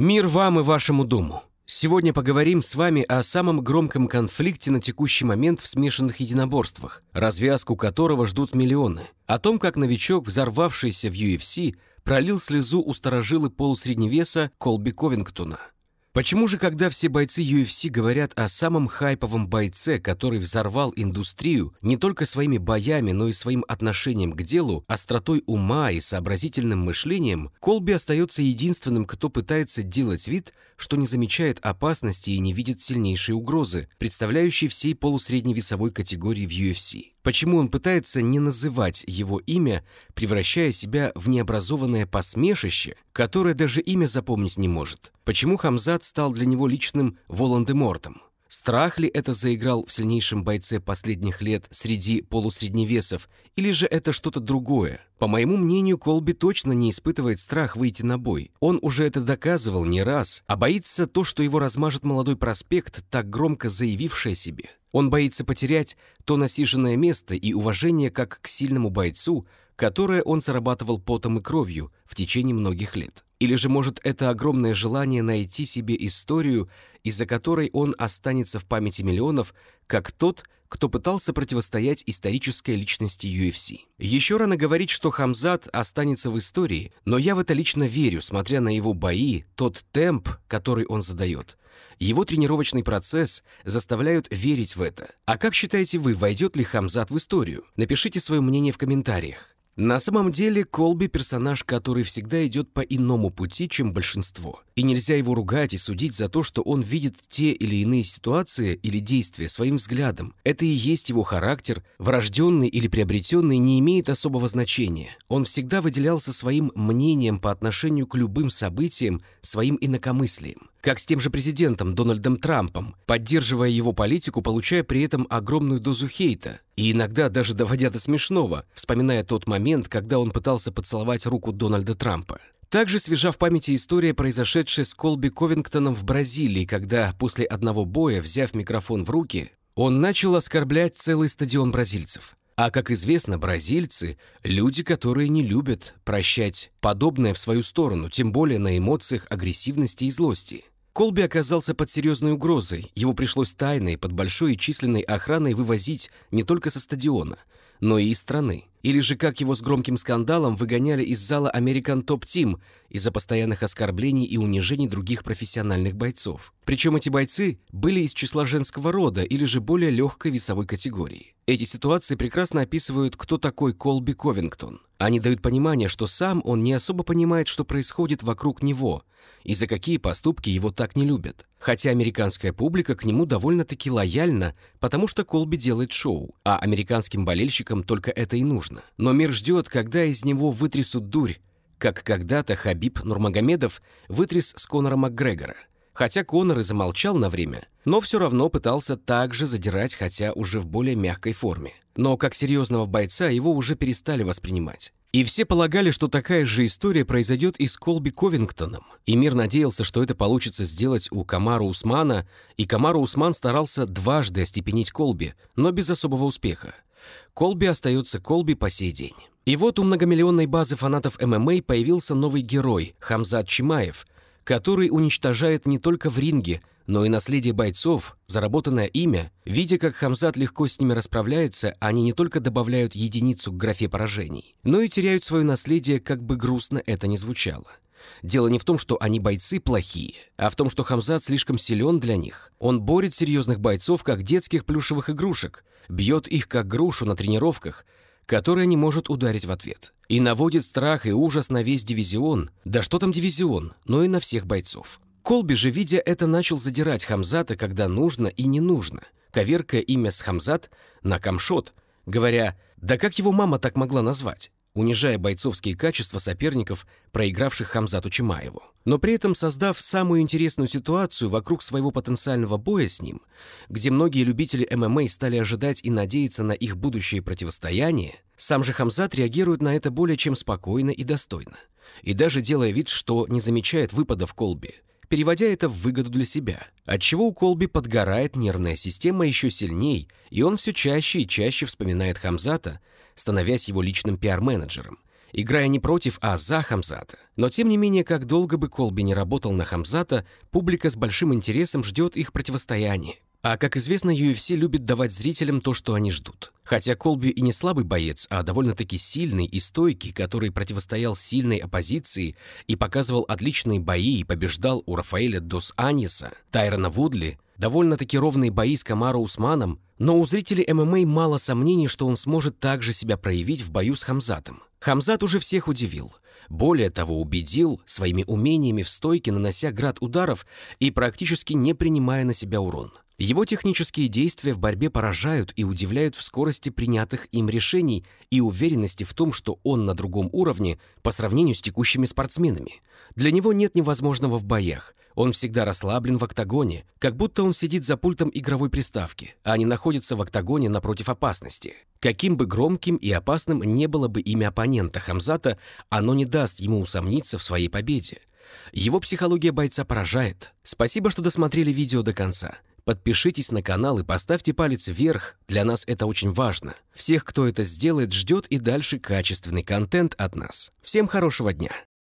Мир вам и вашему дому. Сегодня поговорим с вами о самом громком конфликте на текущий момент в смешанных единоборствах, развязку которого ждут миллионы, о том, как новичок, взорвавшийся в UFC, пролил слезу у сторожилы полусредневеса Колби Ковингтона – Почему же, когда все бойцы UFC говорят о самом хайповом бойце, который взорвал индустрию не только своими боями, но и своим отношением к делу, остротой ума и сообразительным мышлением, Колби остается единственным, кто пытается делать вид, что не замечает опасности и не видит сильнейшей угрозы, представляющей всей полусредневесовой категории в UFC? Почему он пытается не называть его имя, превращая себя в необразованное посмешище, которое даже имя запомнить не может? Почему Хамзат стал для него личным Волан-де-Мортом? Страх ли это заиграл в сильнейшем бойце последних лет среди полусредневесов, или же это что-то другое? По моему мнению, Колби точно не испытывает страх выйти на бой. Он уже это доказывал не раз, а боится то, что его размажет молодой проспект, так громко заявивший о себе. Он боится потерять то насиженное место и уважение как к сильному бойцу, которое он зарабатывал потом и кровью, в течение многих лет. Или же, может, это огромное желание найти себе историю, из-за которой он останется в памяти миллионов, как тот, кто пытался противостоять исторической личности UFC. Еще рано говорить, что Хамзат останется в истории, но я в это лично верю, смотря на его бои, тот темп, который он задает. Его тренировочный процесс заставляют верить в это. А как считаете вы, войдет ли Хамзат в историю? Напишите свое мнение в комментариях. На самом деле Колби – персонаж, который всегда идет по иному пути, чем большинство. И нельзя его ругать и судить за то, что он видит те или иные ситуации или действия своим взглядом. Это и есть его характер, врожденный или приобретенный не имеет особого значения. Он всегда выделялся своим мнением по отношению к любым событиям, своим инакомыслием как с тем же президентом Дональдом Трампом, поддерживая его политику, получая при этом огромную дозу хейта, и иногда даже доводя до смешного, вспоминая тот момент, когда он пытался поцеловать руку Дональда Трампа. Также свежа в памяти история, произошедшая с Колби Ковингтоном в Бразилии, когда после одного боя, взяв микрофон в руки, он начал оскорблять целый стадион бразильцев. А как известно, бразильцы – люди, которые не любят прощать подобное в свою сторону, тем более на эмоциях агрессивности и злости. Колби оказался под серьезной угрозой. Его пришлось тайной, под большой и численной охраной вывозить не только со стадиона, но и из страны. Или же как его с громким скандалом выгоняли из зала American Top Team из-за постоянных оскорблений и унижений других профессиональных бойцов. Причем эти бойцы были из числа женского рода или же более легкой весовой категории. Эти ситуации прекрасно описывают, кто такой Колби Ковингтон. Они дают понимание, что сам он не особо понимает, что происходит вокруг него и за какие поступки его так не любят. Хотя американская публика к нему довольно-таки лояльна, потому что Колби делает шоу, а американским болельщикам только это и нужно возможно, но мир ждет, когда из него вытрясут дурь, как когда-то Хабиб Нурмагомедов вытряс с Конора Макгрегора. Хотя Конор и замолчал на время, но все равно пытался также задирать, хотя уже в более мягкой форме. Но как серьезного бойца его уже перестали воспринимать. И все полагали, что такая же история произойдет и с Колби Ковингтоном. И мир надеялся, что это получится сделать у Камара Усмана, и Камару Усман старался дважды остепенить Колби, но без особого успеха. Колби остается Колби по сей день. И вот у многомиллионной базы фанатов ММА появился новый герой – Хамзат Чимаев, который уничтожает не только в ринге – но и наследие бойцов, заработанное имя. Видя, как Хамзат легко с ними расправляется, они не только добавляют единицу к графе поражений, но и теряют свое наследие, как бы грустно это ни звучало. Дело не в том, что они бойцы плохие, а в том, что Хамзат слишком силен для них. Он борет серьезных бойцов, как детских плюшевых игрушек, бьет их, как грушу на тренировках, которые не может ударить в ответ. И наводит страх и ужас на весь дивизион, да что там дивизион, но и на всех бойцов. Колби же, видя это, начал задирать Хамзата, когда нужно и не нужно, коверкая имя с Хамзат на Камшот, говоря «Да как его мама так могла назвать?», унижая бойцовские качества соперников, проигравших Хамзату Чимаеву. Но при этом создав самую интересную ситуацию вокруг своего потенциального боя с ним, где многие любители ММА стали ожидать и надеяться на их будущее противостояние, сам же Хамзат реагирует на это более чем спокойно и достойно. И даже делая вид, что не замечает выпадов Колби – переводя это в выгоду для себя, отчего у Колби подгорает нервная система еще сильней, и он все чаще и чаще вспоминает Хамзата, становясь его личным пиар-менеджером, играя не против, а за Хамзата. Но тем не менее, как долго бы Колби не работал на Хамзата, публика с большим интересом ждет их противостояние, а как известно, UFC любит давать зрителям то, что они ждут. Хотя Колби и не слабый боец, а довольно-таки сильный и стойкий, который противостоял сильной оппозиции и показывал отличные бои и побеждал у Рафаэля Дос Аниса, Тайрона Вудли, довольно-таки ровные бои с Камаро Усманом, но у зрителей ММА мало сомнений, что он сможет также себя проявить в бою с Хамзатом. Хамзат уже всех удивил. Более того, убедил своими умениями в стойке, нанося град ударов и практически не принимая на себя урон. Его технические действия в борьбе поражают и удивляют в скорости принятых им решений и уверенности в том, что он на другом уровне по сравнению с текущими спортсменами. Для него нет невозможного в боях. Он всегда расслаблен в октагоне, как будто он сидит за пультом игровой приставки, а не находится в октагоне напротив опасности. Каким бы громким и опасным не было бы имя оппонента Хамзата, оно не даст ему усомниться в своей победе. Его психология бойца поражает. Спасибо, что досмотрели видео до конца. Подпишитесь на канал и поставьте палец вверх, для нас это очень важно. Всех, кто это сделает, ждет и дальше качественный контент от нас. Всем хорошего дня!